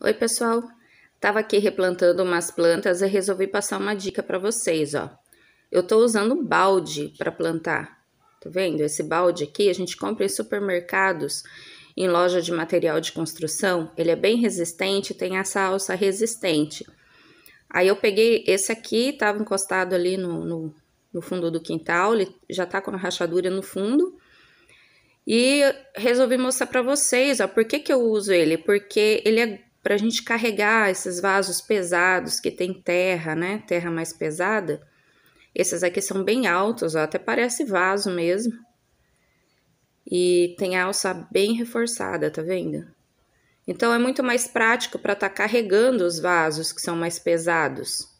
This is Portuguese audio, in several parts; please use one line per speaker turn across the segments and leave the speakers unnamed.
Oi, pessoal. Tava aqui replantando umas plantas e resolvi passar uma dica para vocês, ó. Eu tô usando um balde para plantar. Tá vendo? Esse balde aqui a gente compra em supermercados, em loja de material de construção. Ele é bem resistente, tem essa alça resistente. Aí eu peguei esse aqui, tava encostado ali no, no, no fundo do quintal, ele já tá com a rachadura no fundo. E resolvi mostrar para vocês, ó, por que que eu uso ele? Porque ele é para a gente carregar esses vasos pesados que tem terra, né? Terra mais pesada. Esses aqui são bem altos, ó, até parece vaso mesmo. E tem a alça bem reforçada, tá vendo? Então é muito mais prático para estar tá carregando os vasos que são mais pesados.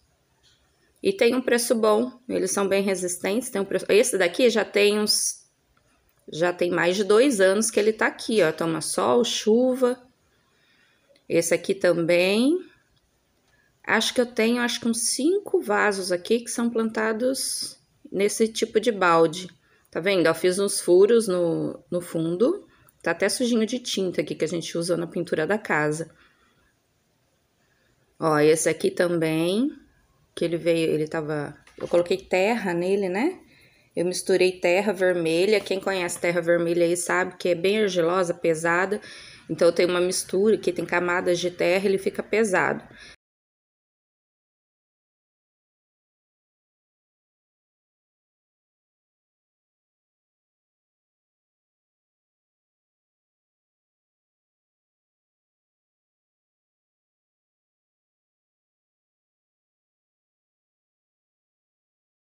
E tem um preço bom, eles são bem resistentes. Tem um preço... Esse daqui já tem uns. Já tem mais de dois anos que ele tá aqui, ó. Toma sol, chuva. Esse aqui também. Acho que eu tenho, acho que uns cinco vasos aqui que são plantados nesse tipo de balde. Tá vendo? Eu fiz uns furos no, no fundo. Tá até sujinho de tinta aqui que a gente usou na pintura da casa. Ó, esse aqui também, que ele veio, ele tava... Eu coloquei terra nele, né? Eu misturei terra vermelha. Quem conhece terra vermelha aí sabe que é bem argilosa, pesada. Então, tem uma mistura que tem camadas de terra, ele fica pesado.